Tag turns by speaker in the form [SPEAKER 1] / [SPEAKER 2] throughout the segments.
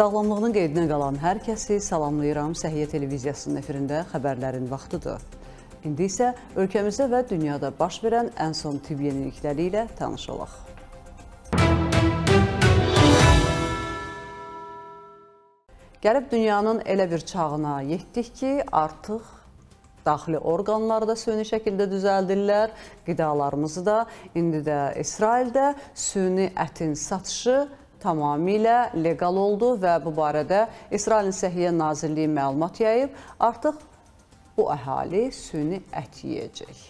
[SPEAKER 1] Sağlamlığının qeydinə qalan hər kəsi salamlayıram. Səhiyyə televiziyasının efirində xəbərlərin vaxtıdır. İndi isə ölkəmizdə və dünyada baş verən ən son tibb yenilikləri ilə tanış olaq. Gəlib dünyanın elə bir çağına yetdik ki, artıq daxili orqanlar da süni şəkildə düzəldirlər, qidalarımızı da. İndi də İsraildə süni ətin satışı tamamilə leqal oldu və bu barədə İsrailin Səhiyyə Nazirliyi məlumat yayıb. Artıq bu əhali süni ət yeyəcək.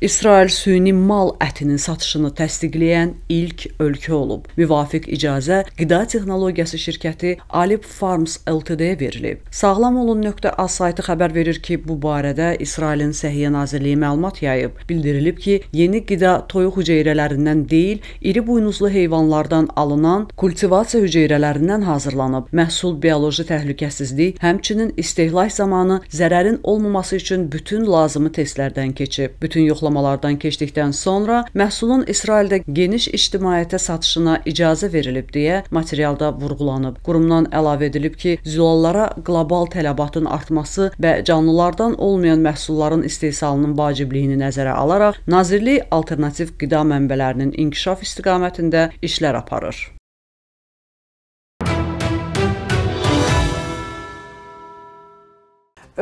[SPEAKER 1] İsrail süni mal ətinin satışını təsdiqləyən ilk ölkə olub. Müvafiq icazə Qida Texnologiyası şirkəti Alip Farms Ltd-yə verilib. Sağlamolun.az saytı xəbər verir ki, bu barədə İsrailin Səhiyyə Nazirliyi məlumat yayıb. Bildirilib ki, yeni qida toyuq hüceyrələrindən deyil, iri buynuzlu heyvanlardan alınan kultivasiya hüceyrələrindən hazırlanıb. Məhsul bioloji təhlükəsizlik, həmçinin istehlak zamanı zərərin olmaması üçün bütün lazımi testlərdən keçib. Bütün yoxlanma yoxlamalardan keçdikdən sonra məhsulun İsraildə geniş ictimaiyyətə satışına icazə verilib deyə materialda vurğulanıb. Qurumdan əlavə edilib ki, zülallara qlobal tələbatın artması və canlılardan olmayan məhsulların istehsalının vacibliyini nəzərə alaraq Nazirlik alternativ qida mənbələrinin inkişaf istiqamətində işlər aparır.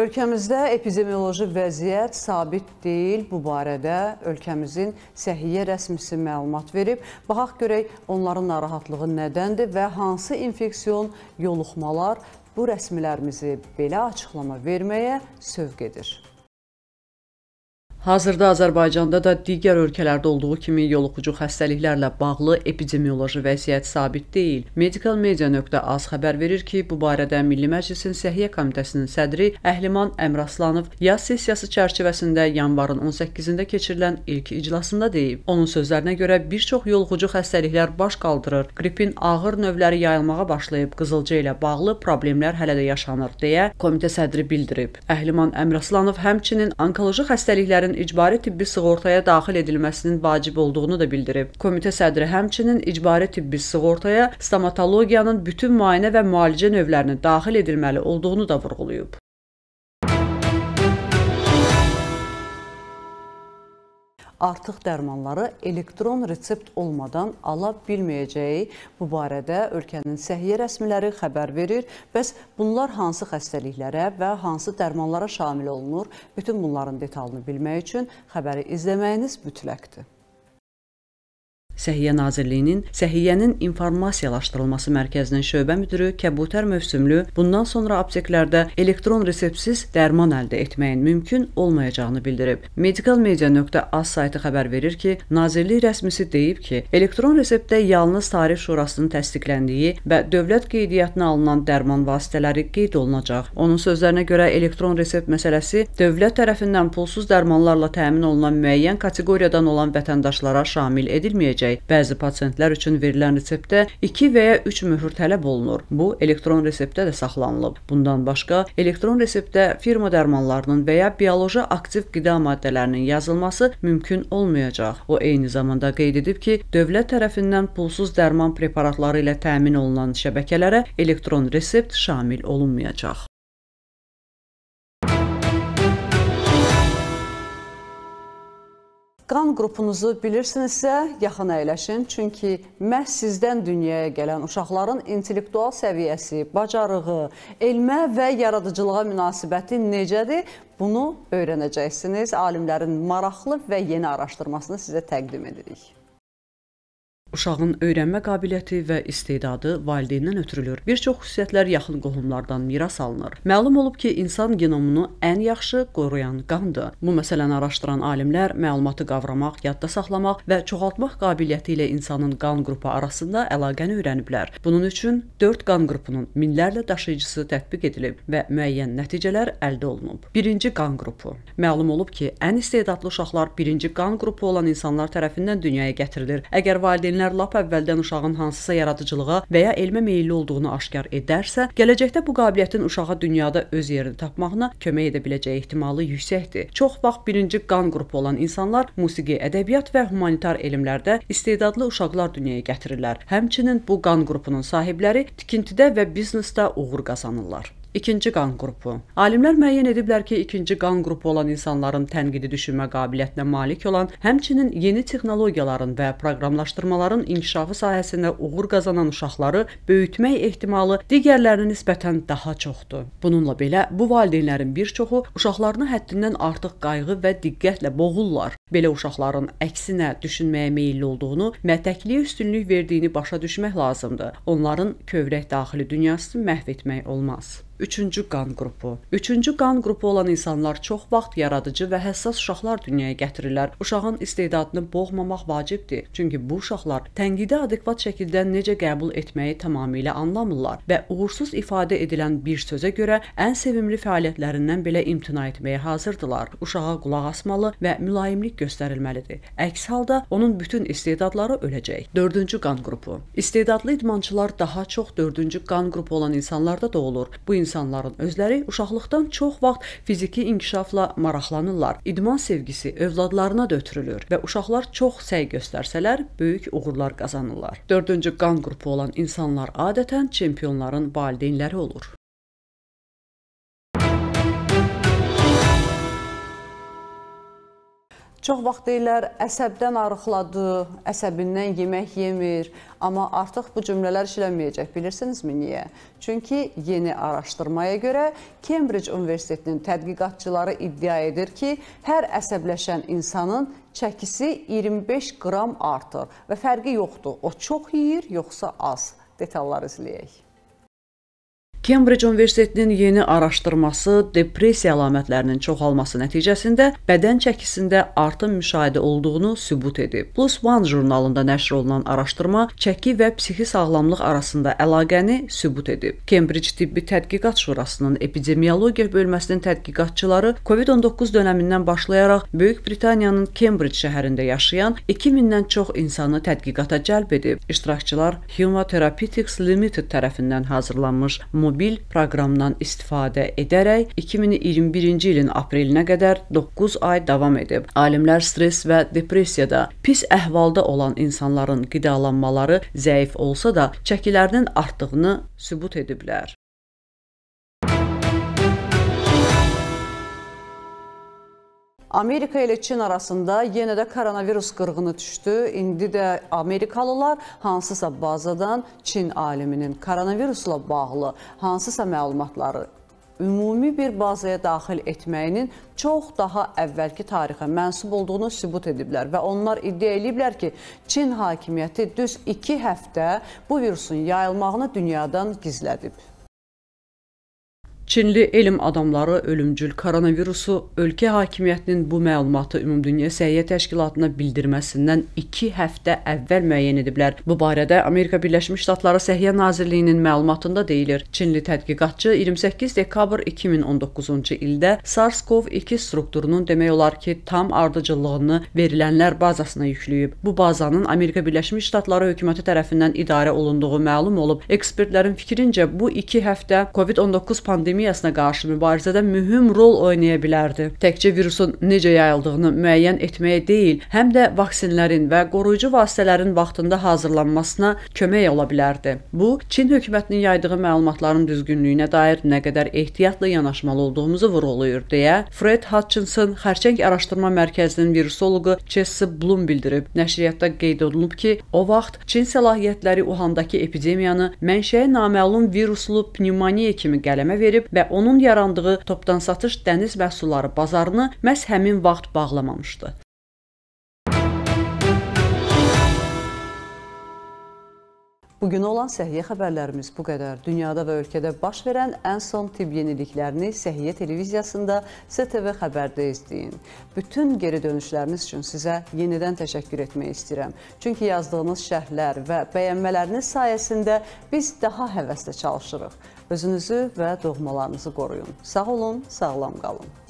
[SPEAKER 1] Ölkəmizdə epidemioloji vəziyyət sabit deyil. Bu barədə ölkəmizin səhiyyə rəsmisi məlumat verib. Baxaq görək onların narahatlığı nədəndir və hansı infeksion yoluxmalar bu rəsmilərimizi belə açıqlama verməyə sövq edir. Hazırda Azərbaycanda da digər ölkələrdə olduğu kimi yoluxucu xəstəliklərlə bağlı epidemioloji vəziyyət sabit deyil. medicalmedia.az xəbər verir ki, bu barədə Milli Məclisin Səhiyyə Komitəsinin sədri Əhliman Əmraslanov yaz sessiyası çərçivəsində yanvarın 18-də keçirilən ilk iclasında deyib. Onun sözlərinə görə bir çox yoluxucu xəstəliklər baş qaldırır. Qripin ağır növləri yayılmağa başlayıb, qızılca ilə bağlı problemlər hələ də yaşanır deyə komitə sədri bildirib. Əhliman Əmraslanov həmçinin onkoloji xəstəliklərin sahibinin icbari tibbi sığortaya daxil edilməsinin vacib olduğunu da bildirib. Komitə sədri həmçinin icbari tibbi sığortaya stomatologiyanın bütün müayinə və müalicə növlərinin daxil edilməli olduğunu da vurğulayıb. artıq dərmanları elektron resept olmadan ala bilməyəcəyi bu barədə ölkənin səhiyyə rəsmiləri xəbər verir. Bəs bunlar hansı xəstəliklərə və hansı dərmanlara şamil olunur? Bütün bunların detalını bilmək üçün xəbəri izləməyiniz mütləqdir. Səhiyyə Nazirliyinin Səhiyyənin informasiyalaşdırılması mərkəzinin şöbə müdiri Kəbutər Mövsümlü bundan sonra apteklərdə elektron reseptsiz dərman əldə etməyin mümkün olmayacağını bildirib. medicalmedia.az saytı xəbər verir ki, Nazirlik rəsmisi deyib ki, elektron reseptdə yalnız Tarif Şurasının təsdiqləndiyi və dövlət qeydiyyatına alınan dərman vasitələri qeyd olunacaq. Onun sözlərinə görə elektron resept məsələsi dövlət tərəfindən pulsuz dərmanlarla təmin olunan müəyyən kateqoriyadan olan vətəndaşlara şamil edilməyəcək ediləcək. Bəzi pasientlər üçün verilən reseptdə 2 və ya 3 möhür tələb olunur. Bu elektron reseptdə də saxlanılıb. Bundan başqa elektron reseptdə firma dərmanlarının və ya bioloji aktiv qida maddələrinin yazılması mümkün olmayacaq. O eyni zamanda qeyd edib ki, dövlət tərəfindən pulsuz dərman preparatları ilə təmin olunan şəbəkələrə elektron resept şamil olunmayacaq. Qan qrupunuzu bilirsinizsə, yaxın əyləşin, çünki məhz sizdən dünyaya gələn uşaqların intellektual səviyyəsi, bacarığı, elmə və yaradıcılığa münasibəti necədir? Bunu öyrənəcəksiniz. Alimlərin maraqlı və yeni araşdırmasını sizə təqdim edirik. Uşağın öyrənmə qabiliyyəti və istedadı valideyndən ötürülür. Bir çox xüsusiyyətlər yaxın qohumlardan miras alınır. Məlum olub ki, insan genomunu ən yaxşı qoruyan qandır. Bu məsələni araşdıran alimlər məlumatı qavramaq, yadda saxlamaq və çoxaltmaq qabiliyyəti ilə insanın qan qrupu arasında əlaqəni öyrəniblər. Bunun üçün 4 qan qrupunun minlərlə daşıyıcısı tətbiq edilib və müəyyən nəticələr əldə olunub. 1-ci qan qrupu. Məlum olub ki, ən istedadlı uşaqlar 1-ci qan qrupu olan insanlar tərəfindən dünyaya gətirilir. Əgər valideynlər valideynlər lap əvvəldən uşağın hansısa yaradıcılığa və ya elmə meylli olduğunu aşkar edərsə, gələcəkdə bu qabiliyyətin uşağa dünyada öz yerini tapmağına kömək edə biləcəyi ehtimalı yüksəkdir. Çox vaxt birinci qan qrupu olan insanlar musiqi, ədəbiyyat və humanitar elmlərdə istedadlı uşaqlar dünyaya gətirirlər. Həmçinin bu qan qrupunun sahibləri tikintidə və biznesdə uğur qazanırlar. İkinci qan qrupu. Alimlər müəyyən ediblər ki, ikinci qan qrupu olan insanların tənqidi düşünmə qabiliyyətinə malik olan, həmçinin yeni texnologiyaların və proqramlaşdırmaların inkişafı sahəsində uğur qazanan uşaqları böyütmək ehtimalı digərlərinə nisbətən daha çoxdur. Bununla belə bu valideynlərin bir çoxu uşaqlarını həddindən artıq qayğı və diqqətlə boğurlar. Belə uşaqların əksinə düşünməyə meylli olduğunu, mətəkliyə üstünlük verdiyini başa düşmək lazımdır. Onların kövrək daxili dünyasını məhv etmək olmaz. Üçüncü qan qrupu. Üçüncü qan qrupu olan insanlar çox vaxt yaradıcı və həssas uşaqlar dünyaya gətirirlər. Uşağın istedadını boğmamaq vacibdir, çünki bu uşaqlar tənqidə adekvat şəkildə necə qəbul etməyi tamamilə anlamırlar və uğursuz ifadə edilən bir sözə görə ən sevimli fəaliyyətlərindən belə imtina etməyə hazırdılar. Uşağa qulaq asmalı və mülayimlik göstərilməlidir. Əks halda onun bütün istedadları öləcək. 4-cü qan qrupu. İstedadlı idmançılar daha çox 4-cü qan qrupu olan insanlarda doğulur. Bu insanların özləri uşaqlıqdan çox vaxt fiziki inkişafla maraqlanırlar. İdman sevgisi övladlarına da ötürülür və uşaqlar çox səy göstərsələr böyük uğurlar qazanırlar. 4-cü qan qrupu olan insanlar adətən çempionların valideynləri olur. Çox vaxt deyirlər, əsəbdən arıqladı, əsəbindən yemək yemir, amma artıq bu cümlələr işləməyəcək. Bilirsinizmi niyə? Çünki yeni araşdırmaya görə Cambridge Universitetinin tədqiqatçıları iddia edir ki, hər əsəbləşən insanın çəkisi 25 qram artır və fərqi yoxdur. O çox yeyir, yoxsa az. Detalları izləyək. Kembric Universitetinin yeni araşdırması depressiya əlamətlərinin çoxalması nəticəsində bədən çəkisində artım müşahidə olduğunu sübut edib. Plus One jurnalında nəşr olunan araşdırma çəki və psixi sağlamlıq arasında əlaqəni sübut edib. Kembric Tibbi Tədqiqat Şurasının epidemiologiya bölməsinin tədqiqatçıları COVID-19 dönəmindən başlayaraq Böyük Britaniyanın Kembric şəhərində yaşayan 2000-dən çox insanı tədqiqata cəlb edib. İştirakçılar Human Therapeutics Limited tərəfindən hazırlanmış mobil mobil proqramdan istifadə edərək 2021-ci ilin aprelinə qədər 9 ay davam edib. Alimlər stress və depressiyada pis əhvalda olan insanların qidalanmaları zəif olsa da, çəkilərinin artdığını sübut ediblər. Amerika ilə Çin arasında yenə də koronavirus qırğını düşdü. İndi də Amerikalılar hansısa bazadan Çin aliminin koronavirusla bağlı hansısa məlumatları ümumi bir bazaya daxil etməyinin çox daha əvvəlki tarixə mənsub olduğunu sübut ediblər və onlar iddia ediblər ki, Çin hakimiyyəti düz 2 həftə bu virusun yayılmağını dünyadan gizlədib. Çinli elm adamları ölümcül koronavirusu ölkə hakimiyyətinin bu məlumatı Ümumdünya Səhiyyə Təşkilatına bildirməsindən 2 həftə əvvəl müəyyən ediblər. Bu barədə Amerika Birləşmiş Ştatları Səhiyyə Nazirliyinin məlumatında deyilir. Çinli tədqiqatçı 28 dekabr 2019-cu ildə SARS-CoV-2 strukturunun demək olar ki, tam ardıcıllığını verilənlər bazasına yükləyib. Bu bazanın Amerika Birləşmiş Ştatları hökuməti tərəfindən idarə olunduğu məlum olub. Ekspertlərin fikrincə bu 2 həftə COVID-19 pandemiyası pandemiyasına qarşı mübarizədə mühüm rol oynaya bilərdi. Təkcə virusun necə yayıldığını müəyyən etməyə deyil, həm də vaksinlərin və qoruyucu vasitələrin vaxtında hazırlanmasına kömək ola bilərdi. Bu, Çin hökumətinin yaydığı məlumatların düzgünlüyünə dair nə qədər ehtiyatla yanaşmalı olduğumuzu vurğulayır deyə Fred Hutchinson Xərçəng Araşdırma Mərkəzinin virusoloqu Jesse Bloom bildirib. Nəşriyyatda qeyd olunub ki, o vaxt Çin səlahiyyətləri Uhandakı epidemiyanı mənşəyi naməlum viruslu pnevmoniya kimi qələmə verib və onun yarandığı topdan satış dəniz məhsulları bazarını məhz həmin vaxt bağlamamışdı. Bugün olan səhiyyə xəbərlərimiz bu qədər. Dünyada və ölkədə baş verən ən son tibb yeniliklərini Səhiyyə televiziyasında STV xəbərdə izləyin. Bütün geri dönüşləriniz üçün sizə yenidən təşəkkür etmək istəyirəm. Çünki yazdığınız şərhlər və bəyənmələriniz sayəsində biz daha həvəslə çalışırıq. Özünüzü və doğmalarınızı qoruyun. Sağ olun, sağlam qalın.